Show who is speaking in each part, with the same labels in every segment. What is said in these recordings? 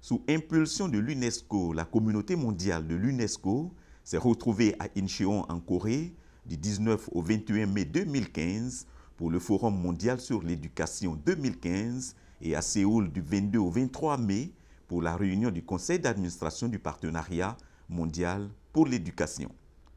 Speaker 1: sous impulsion de l'UNESCO, la communauté mondiale de l'UNESCO s'est retrouvée à Incheon en Corée du 19 au 21 mai 2015 pour le Forum mondial sur l'éducation 2015 et à Séoul du 22 au 23 mai pour la réunion du Conseil d'administration du partenariat mondial pour l'éducation.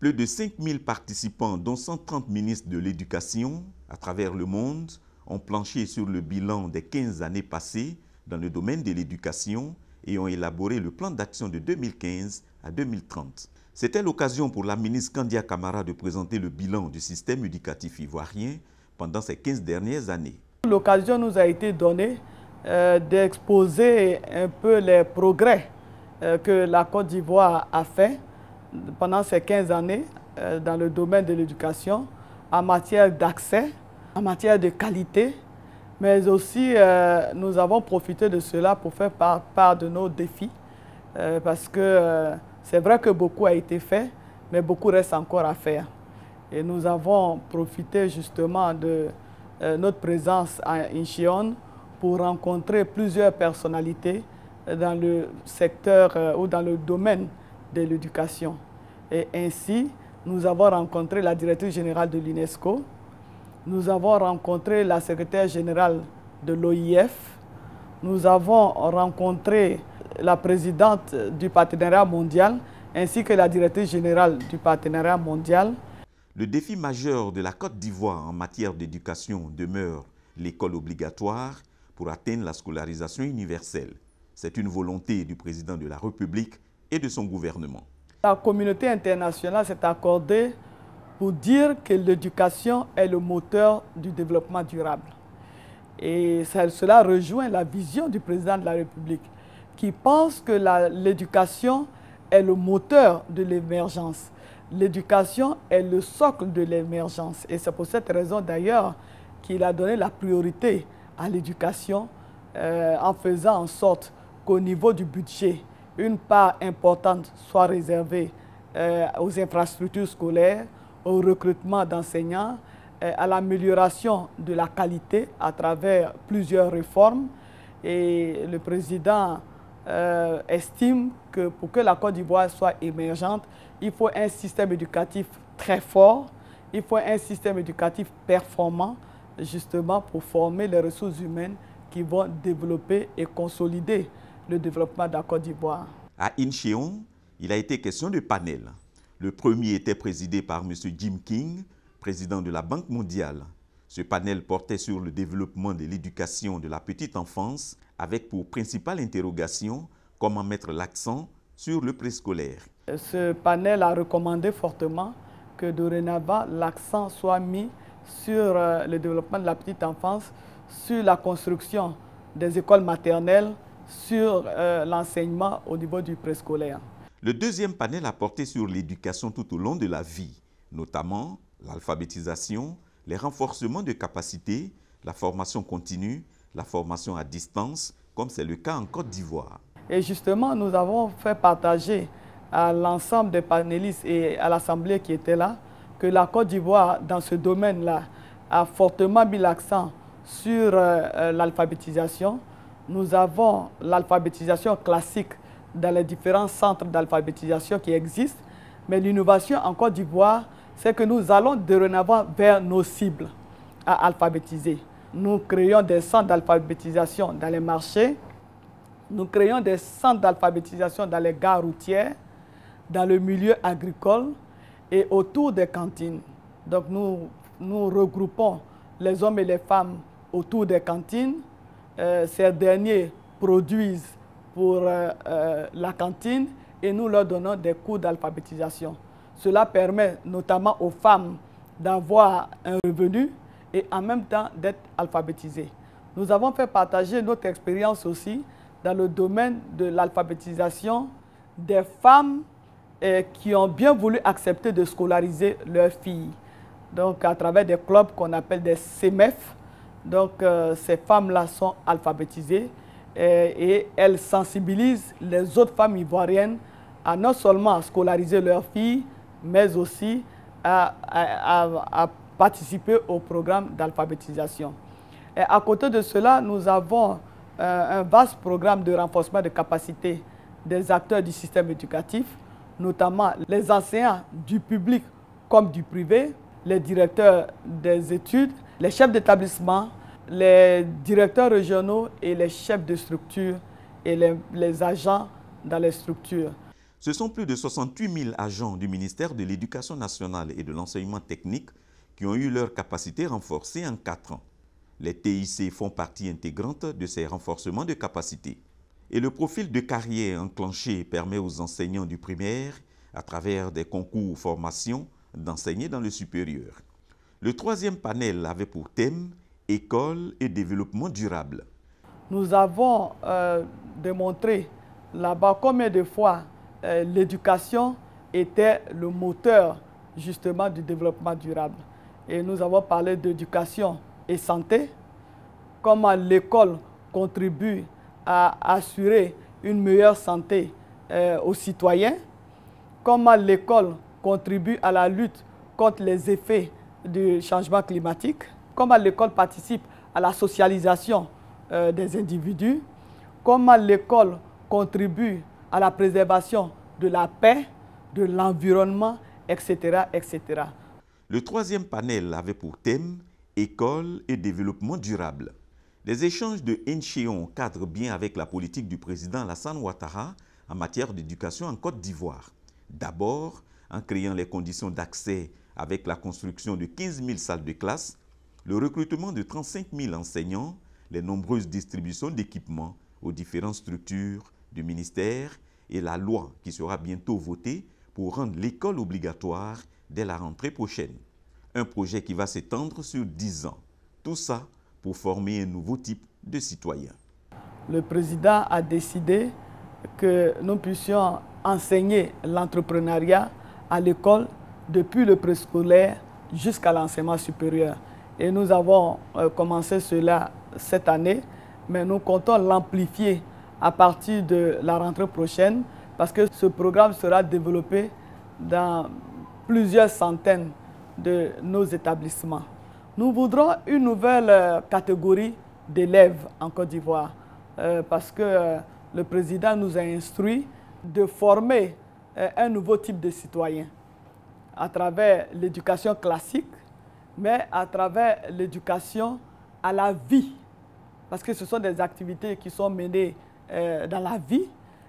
Speaker 1: Plus de 5000 participants, dont 130 ministres de l'éducation à travers le monde, ont planché sur le bilan des 15 années passées dans le domaine de l'éducation et ont élaboré le plan d'action de 2015 à 2030. C'était l'occasion pour la ministre Candia Camara de présenter le bilan du système éducatif ivoirien pendant ces 15 dernières années.
Speaker 2: L'occasion nous a été donnée euh, d'exposer un peu les progrès euh, que la Côte d'Ivoire a fait pendant ces 15 années euh, dans le domaine de l'éducation en matière d'accès, en matière de qualité, mais aussi, euh, nous avons profité de cela pour faire part, de nos défis, euh, parce que euh, c'est vrai que beaucoup a été fait, mais beaucoup reste encore à faire. Et nous avons profité justement de notre présence à Incheon pour rencontrer plusieurs personnalités dans le secteur ou dans le domaine de l'éducation. Et ainsi, nous avons rencontré la directrice générale de l'UNESCO, nous avons rencontré la secrétaire générale de l'OIF, nous avons rencontré la présidente du partenariat mondial ainsi que la directrice générale du partenariat mondial.
Speaker 1: Le défi majeur de la Côte d'Ivoire en matière d'éducation demeure l'école obligatoire pour atteindre la scolarisation universelle. C'est une volonté du président de la République et de son gouvernement.
Speaker 2: La communauté internationale s'est accordée pour dire que l'éducation est le moteur du développement durable. Et cela rejoint la vision du président de la République, qui pense que l'éducation est le moteur de l'émergence. L'éducation est le socle de l'émergence. Et c'est pour cette raison d'ailleurs qu'il a donné la priorité à l'éducation euh, en faisant en sorte qu'au niveau du budget, une part importante soit réservée euh, aux infrastructures scolaires, au recrutement d'enseignants, euh, à l'amélioration de la qualité à travers plusieurs réformes. Et le président euh, estime que pour que la Côte d'Ivoire soit émergente, il faut un système éducatif très fort, il faut un système éducatif performant, justement pour former les ressources humaines qui vont développer et consolider le développement de la Côte d'Ivoire.
Speaker 1: À Incheon, il a été question de panel le premier était présidé par M. Jim King, président de la Banque mondiale. Ce panel portait sur le développement de l'éducation de la petite enfance avec pour principale interrogation comment mettre l'accent sur le préscolaire.
Speaker 2: Ce panel a recommandé fortement que dorénavant l'accent soit mis sur euh, le développement de la petite enfance, sur la construction des écoles maternelles, sur euh, l'enseignement au niveau du préscolaire.
Speaker 1: Le deuxième panel a porté sur l'éducation tout au long de la vie, notamment l'alphabétisation, les renforcements de capacités, la formation continue, la formation à distance, comme c'est le cas en Côte d'Ivoire. Et justement, nous avons fait partager à
Speaker 2: l'ensemble des panélistes et à l'Assemblée qui était là que la Côte d'Ivoire, dans ce domaine-là, a fortement mis l'accent sur euh, euh, l'alphabétisation. Nous avons l'alphabétisation classique dans les différents centres d'alphabétisation qui existent. Mais l'innovation en Côte d'Ivoire, c'est que nous allons dorénavant vers nos cibles à alphabétiser. Nous créons des centres d'alphabétisation dans les marchés, nous créons des centres d'alphabétisation dans les gares routières, dans le milieu agricole et autour des cantines. Donc nous, nous regroupons les hommes et les femmes autour des cantines. Euh, ces derniers produisent pour euh, euh, la cantine et nous leur donnons des cours d'alphabétisation. Cela permet notamment aux femmes d'avoir un revenu et en même temps d'être alphabétisées. Nous avons fait partager notre expérience aussi dans le domaine de l'alphabétisation des femmes euh, qui ont bien voulu accepter de scolariser leurs filles. Donc à travers des clubs qu'on appelle des CMEF, donc ces femmes-là sont alphabétisées euh, et elle sensibilise les autres femmes ivoiriennes à non seulement à scolariser leurs filles, mais aussi à, participer au programme d'alphabétisation. À côté de cela, nous avons euh, un vaste programme de renforcement de capacité des acteurs du système éducatif, notamment les enseignants du public comme du privé, les directeurs des études, les chefs d'établissement, les directeurs régionaux et les chefs de structure et les, agents dans les structures.
Speaker 1: Ce sont plus de 68 000 agents du ministère de l'Éducation nationale et de l'enseignement technique qui ont eu leur capacité renforcée en 4 ans. Les TIC font partie intégrante de ces renforcements de capacité. Et le profil de carrière enclenché permet aux enseignants du primaire, à travers des concours ou formations, d'enseigner dans le supérieur. Le troisième panel avait pour thème école et développement durable.
Speaker 2: Nous avons euh, démontré là-bas combien de fois euh, l'éducation était le moteur justement du développement durable. Et nous avons parlé d'éducation et santé, comment l'école contribue à assurer une meilleure santé euh, aux citoyens, comment l'école contribue à la lutte contre les effets du changement climatique, comment l'école participe à la socialisation euh, des individus, comment l'école contribue à la préservation de la paix, de l'environnement, etc., etc.
Speaker 1: Le troisième panel avait pour thème École et développement durable. Les échanges de Encheon cadrent bien avec la politique du président Lassane Ouattara en matière d'éducation en Côte d'Ivoire. D'abord, en créant les conditions d'accès avec la construction de 15 000 salles de classe le recrutement de 35 000 enseignants, les nombreuses distributions d'équipements aux différentes structures du ministère et la loi qui sera bientôt votée pour rendre l'école obligatoire dès la rentrée prochaine. Un projet qui va s'étendre sur 10 ans. Tout ça pour former un nouveau type de citoyen. Le président a décidé que nous puissions enseigner
Speaker 2: l'entrepreneuriat à l'école depuis le préscolaire jusqu'à l'enseignement supérieur. Et nous avons euh, commencé cela cette année, mais nous comptons l'amplifier à partir de la rentrée prochaine parce que ce programme sera développé dans plusieurs centaines de nos établissements. Nous voudrons une nouvelle euh, catégorie d'élèves en Côte d'Ivoire euh, parce que le président nous a instruit de former un nouveau type de citoyen à travers l'éducation classique mais à travers l'éducation à la vie. Parce que ce sont des activités qui sont menées euh, dans la vie,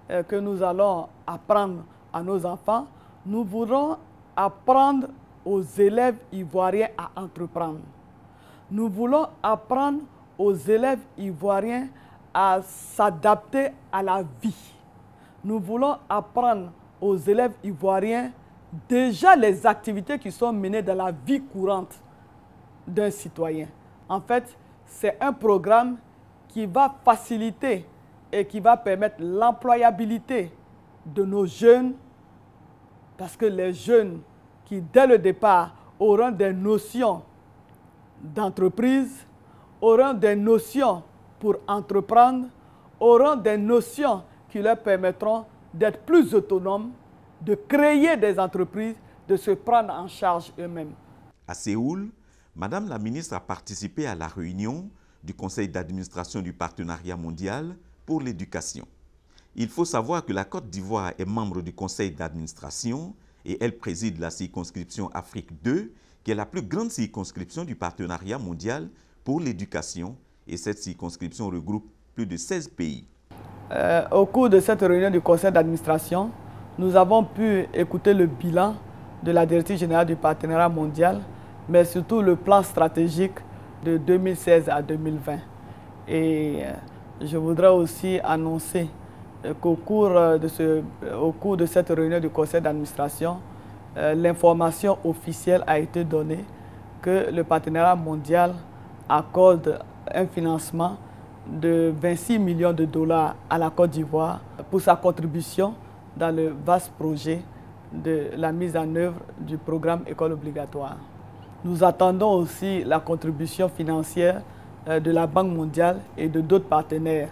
Speaker 2: euh, que nous allons apprendre à nos enfants. Nous voulons apprendre aux élèves ivoiriens à entreprendre. Nous voulons apprendre aux élèves ivoiriens à s'adapter à la vie. Nous voulons apprendre aux élèves ivoiriens déjà les activités qui sont menées dans la vie courante d'un citoyen. En fait, c'est un programme qui va faciliter et qui va permettre l'employabilité de nos jeunes, parce que les jeunes qui, dès le départ, auront des notions d'entreprise, auront des notions pour entreprendre, auront des notions qui leur permettront d'être plus autonomes, de créer des entreprises, de se prendre en charge eux-mêmes.
Speaker 1: À Séoul, Madame la ministre a participé à la réunion du Conseil d'administration du Partenariat mondial pour l'éducation. Il faut savoir que la Côte d'Ivoire est membre du Conseil d'administration et elle préside la circonscription Afrique 2, qui est la plus grande circonscription du Partenariat mondial pour l'éducation et cette circonscription regroupe plus de 16 pays. Euh, au cours de cette réunion du conseil d'administration, nous avons pu
Speaker 2: écouter le bilan de la directrice générale du partenariat mondial mais surtout le plan stratégique de 2016 à 2020. Et euh, je voudrais aussi annoncer euh, qu'au cours, euh, de cours de cette réunion du conseil d'administration, l'information officielle a été donnée que le partenariat mondial accorde un financement de 26 millions de dollars à la Côte d'Ivoire pour sa contribution dans le vaste projet de la mise en œuvre du programme École obligatoire. Nous attendons aussi la contribution financière euh, de la Banque mondiale et de d'autres partenaires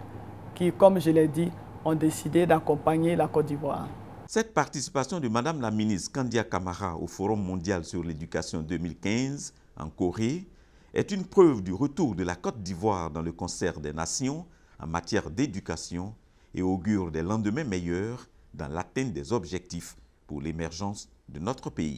Speaker 2: qui, comme je l'ai dit, ont décidé d'accompagner la Côte d'Ivoire.
Speaker 1: Cette participation de Madame la ministre Kandia Kamara au Forum mondial sur l'éducation 2015 en Corée est une preuve du retour de la Côte d'Ivoire dans le concert des nations en matière d'éducation et augure des lendemains meilleurs dans l'atteinte des objectifs pour l'émergence de notre pays.